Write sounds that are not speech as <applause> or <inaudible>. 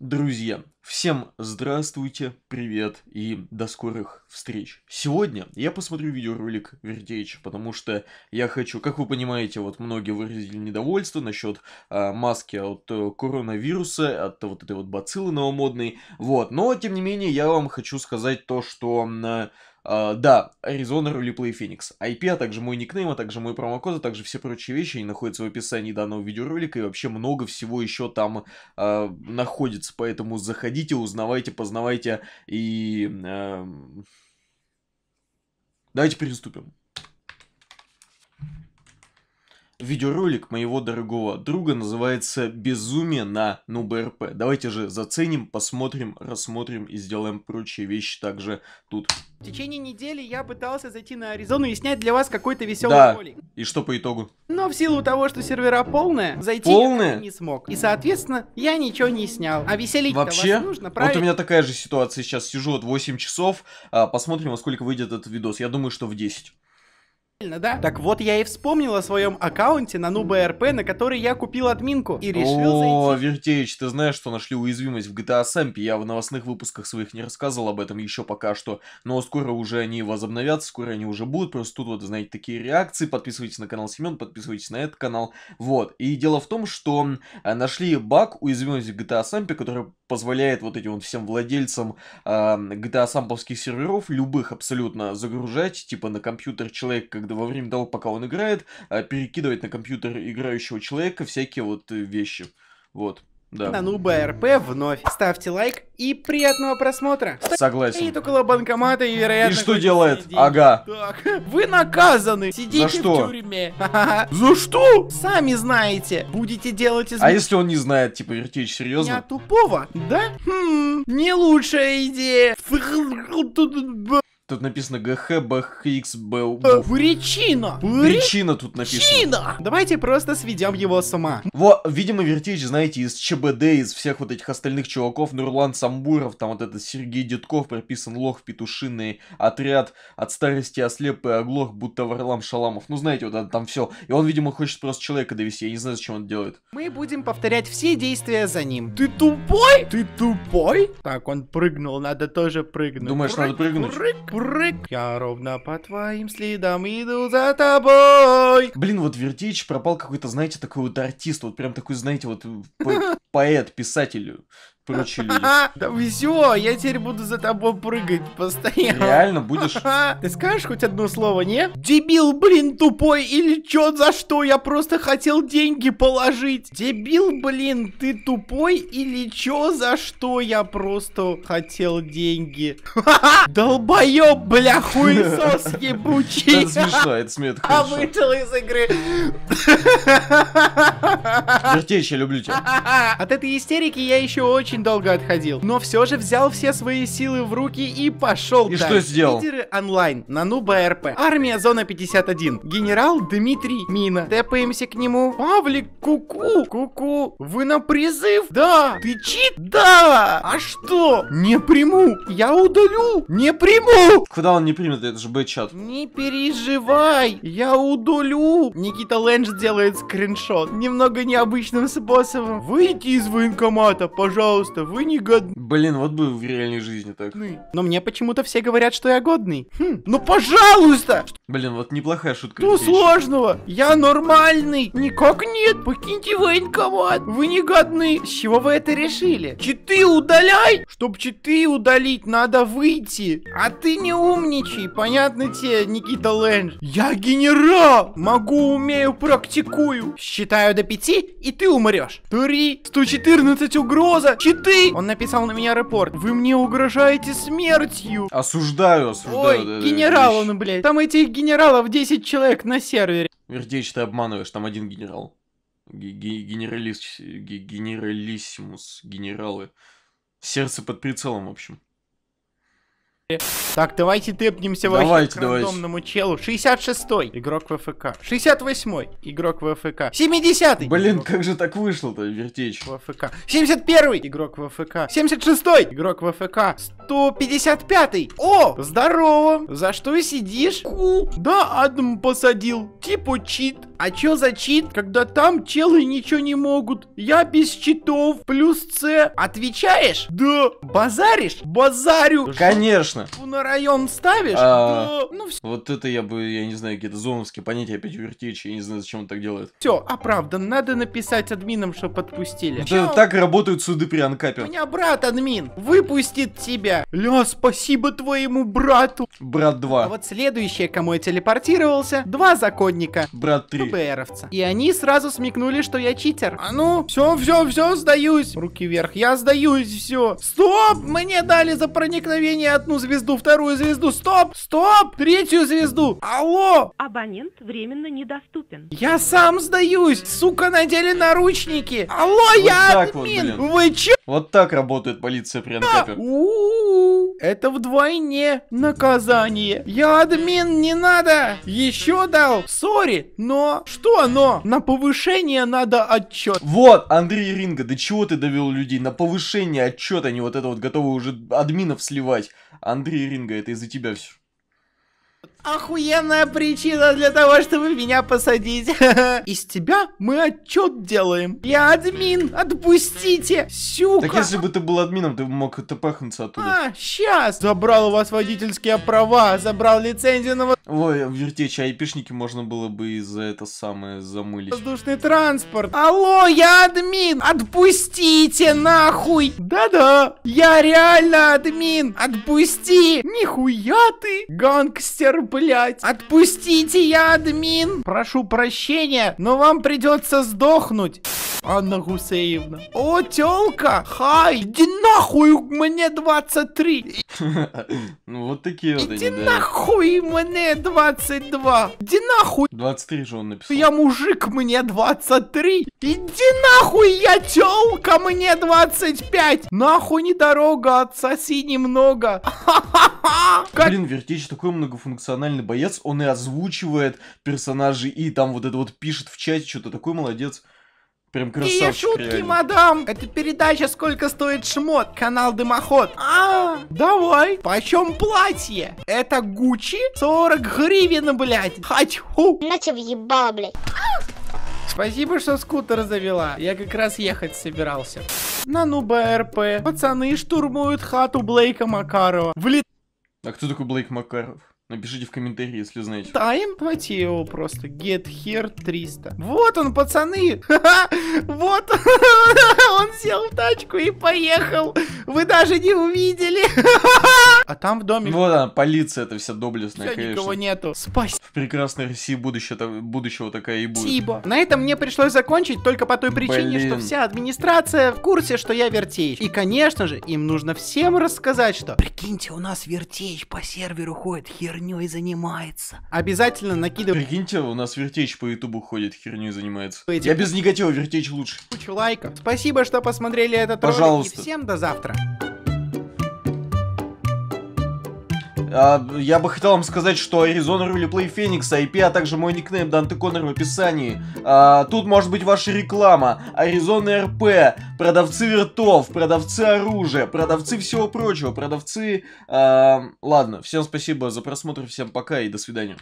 Друзья, всем здравствуйте, привет и до скорых встреч. Сегодня я посмотрю видеоролик Вердеича, потому что я хочу, как вы понимаете, вот многие выразили недовольство насчет э, маски от э, коронавируса, от вот этой вот бациллы новомодной, вот, но тем не менее я вам хочу сказать то, что... Э, а, да, Arizona Roleplay Phoenix. IP, а также мой никнейм, а также мой промокод, а также все прочие вещи, они находятся в описании данного видеоролика, и вообще много всего еще там uh, находится, поэтому заходите, узнавайте, познавайте, и... Uh... Давайте приступим. Видеоролик моего дорогого друга называется «Безумие на НубРП». Давайте же заценим, посмотрим, рассмотрим и сделаем прочие вещи также тут. В течение недели я пытался зайти на Аризону и снять для вас какой-то веселый да. ролик. и что по итогу? Но в силу того, что сервера полная, зайти полная? я не смог. И, соответственно, я ничего не снял. А веселить Вообще? нужно, правильно? Вот у меня такая же ситуация сейчас. Сижу вот 8 часов, а, посмотрим, во сколько выйдет этот видос. Я думаю, что в 10 да? Так вот я и вспомнил о своем аккаунте на НубРП, на который я купил админку и решил О, зайти... Вертеич, ты знаешь, что нашли уязвимость в GTA Samp? Я в новостных выпусках своих не рассказывал об этом еще пока что, но скоро уже они возобновятся, скоро они уже будут, просто тут вот, знаете, такие реакции, подписывайтесь на канал Семен, подписывайтесь на этот канал, вот. И дело в том, что а, нашли баг, уязвимость в GTA Samp, который позволяет вот этим вот всем владельцам э, а, GTA Самповских серверов, любых абсолютно, загружать, типа на компьютер человек, как когда во время того, пока он играет, э, перекидывать на компьютер играющего человека всякие вот э, вещи. Вот. Да. На Нуба РП вновь. Ставьте лайк и приятного просмотра. Согласен. Стоит около банкомата и, вероятно... И что делает? Сидеть. Ага. Так, вы наказаны. Сидите За что? в тюрьме. <laughs> За что? Сами знаете. Будете делать из... А если он не знает, типа, Вертич, серьезно? Я тупого, да? Хм, не лучшая идея. Тут написано ГХ, БХХ, Б... Причина! Э, Причина тут написана. Причина! Давайте просто сведем его сама. Во, видимо, Вертич, знаете, из ЧБД, из всех вот этих остальных чуваков, Нурлан Самбуров, там вот этот Сергей Дедков, прописан лох, петушиный отряд, от старости ослеп и оглох, будто Варлам Шаламов. Ну, знаете, вот это там все. И он, видимо, хочет просто человека довести, я не знаю, зачем он делает. Мы будем повторять все действия за ним. Ты тупой? Ты тупой? Так, он прыгнул, надо тоже прыгнуть. Думаешь, прыг, надо прыгнуть? Прыг, Прыг! Я ровно по твоим следам иду за тобой. Блин, вот Вертич пропал какой-то, знаете, такой вот артист, вот прям такой, знаете, вот э, по <laughs> поэт, писатель прочие люди. <laughs> Да все, я теперь буду за тобой прыгать постоянно. Реально будешь... <laughs> Ты скажешь хоть одно слово, не? Дебил, блин, тупой, или чё, за что? Я просто хотел деньги положить. Дебил, блин, ты тупой, или чё, за что? Я просто хотел деньги. <laughs> Долбоёб, бля, хуесос ебучий. Это смешно, это смешно. А вышел из игры. Вертейся, люблю тебя. От этой истерики я еще очень очень долго отходил. Но все же взял все свои силы в руки и пошел. И так. что сделал? Лидеры онлайн, Нануба РП, армия зона 51, генерал Дмитрий Мина. Тэпаемся к нему. Павлик, куку, куку, вы на призыв? Да. Ты чит? Да. А что? Не приму. Я удалю. Не приму. Куда он не примет? Это же бэчат. Не переживай. Я удалю. Никита Лэндж делает скриншот. Немного необычным способом. Выйти из военкомата, пожалуйста просто вы не годны. Блин, вот был в реальной жизни так. Ну Но мне почему-то все говорят, что я годный. Хм, ну пожалуйста! Блин, вот неплохая шутка. Ну сложного? Я нормальный. Никак нет. Покиньте военкомат. Вы не С чего вы это решили? Читы удаляй. Чтоб читы удалить, надо выйти. А ты не умничай. Понятно тебе, Никита Лэндж? Я генерал. Могу, умею, практикую. Считаю до пяти, и ты умрешь. Три. 114 угроза. Читы. Он написал на меня репорт. Вы мне угрожаете смертью. Осуждаю, осуждаю. Ой, да, генерал он, блядь. Там эти генералов 10 человек на сервере. Вердеич, ты обманываешь, там один генерал. Г Генералис... Генералиссимус, генералы. Сердце под прицелом, в общем. Так, давайте тэпнемся давайте, к рандомному давайте. челу. 66-й, игрок ВФК. 68-й, игрок ВФК. 70-й. Блин, игрок... как же так вышло-то, вертечь. ВФК. 71-й, игрок ВФК. 76-й, игрок ВФК то 155-й. О, здорово. За что и сидишь? Ку. Да, Адам посадил. Типа чит. А чё за чит, когда там челы ничего не могут? Я без читов, плюс С. Отвечаешь? Да. Базаришь? Базарю. Конечно. На район ставишь? А, да. Ну, все. Вот это я бы, я не знаю, какие-то зоновские понятия опять вертечь. Я не знаю, зачем он так делает. Все, оправдан. Надо написать админам, что подпустили. Да, так работают суды при анкапе. У меня брат админ. Выпустит тебя. Ля, спасибо твоему брату. Брат 2. А вот следующее, кому я телепортировался, два законника. Брат 3. КБРовца. И они сразу смекнули, что я читер. А ну, все, все, все, сдаюсь. Руки вверх, я сдаюсь, все. Стоп, мне дали за проникновение одну звезду, вторую звезду. Стоп, стоп, третью звезду. Алло. Абонент временно недоступен. Я сам сдаюсь. Сука, надели наручники. Алло, вот я админ. Вот, блин. Вы че? Вот так работает полиция при Анкапе. А, это вдвойне наказание. Я админ, не надо! Еще дал! Сори, но... Что но? На повышение надо отчет. Вот, Андрей Ринга, до чего ты довел людей? На повышение отчет они а вот это вот готовы уже админов сливать. Андрей Ринга, это из-за тебя все. Охуенная причина для того, чтобы меня посадить. <laughs> Из тебя мы отчет делаем. Я админ, отпустите, сюка. Так если бы ты был админом, ты мог это пахнуться оттуда. А, сейчас. Забрал у вас водительские права, забрал лицензию на... Ой, вертечь, айпишники можно было бы и за это самое замылить. Воздушный транспорт. Алло, я админ, отпустите нахуй. Да-да, я реально админ, отпусти. Нихуя ты, гангстер блядь. Отпустите, я админ. Прошу прощения, но вам придется сдохнуть. Анна Гусеевна. О, тёлка, Хай! Иди нахуй, мне 23! <laughs> Ну вот такие вот Иди нахуй, мне 22! Иди нахуй! 23 же он написал. Я мужик, мне 23! Иди нахуй, я тёлка мне 25! Нахуй не дорога, отсоси немного! <laughs> Блин, Вертич такой многофункциональный боец, он и озвучивает персонажей, и там вот это вот пишет в чате, что-то такой молодец. Прям красавчик. Какие шутки, реально. мадам! Это передача «Сколько стоит шмот?» Канал Дымоход. А, давай. Почем платье? Это Гуччи? 40 гривен, блядь. Хочу. На тебе ебало, блядь. Спасибо, что скутер завела. Я как раз ехать собирался. На ну БРП. Пацаны штурмуют хату Блейка Макарова. Влет... А кто такой Блейк Макаров? Напишите в комментарии, если знаете. Тайм давайте его просто. Get here 300. Вот он, пацаны. <laughs> Вот <laughs> он сел в тачку и поехал. Вы даже не увидели. А там в доме... Вот она, полиция это вся доблестная, конечно. никого нету. Спасибо. В прекрасной России будущего, будущего такая и будет. Спасибо. На этом мне пришлось закончить только по той причине, Блин. что вся администрация в курсе, что я вертеч. И, конечно же, им нужно всем рассказать, что... Прикиньте, у нас вертеч по серверу ходит, херню и занимается. Обязательно накидывай... Прикиньте, у нас вертеч по ютубу ходит, и занимается. Эти... Я без негатива вертеч лучше. Кучу лайков. Спасибо, что посмотрели этот Пожалуйста. ролик. И всем до завтра. А, я бы хотел вам сказать, что Arizona Roleplay Phoenix, IP, а также мой никнейм Данте Коннор в описании. А, тут может быть ваша реклама. Arizona РП, продавцы вертов, продавцы оружия, продавцы всего прочего, продавцы... А, ладно, всем спасибо за просмотр, всем пока и до свидания.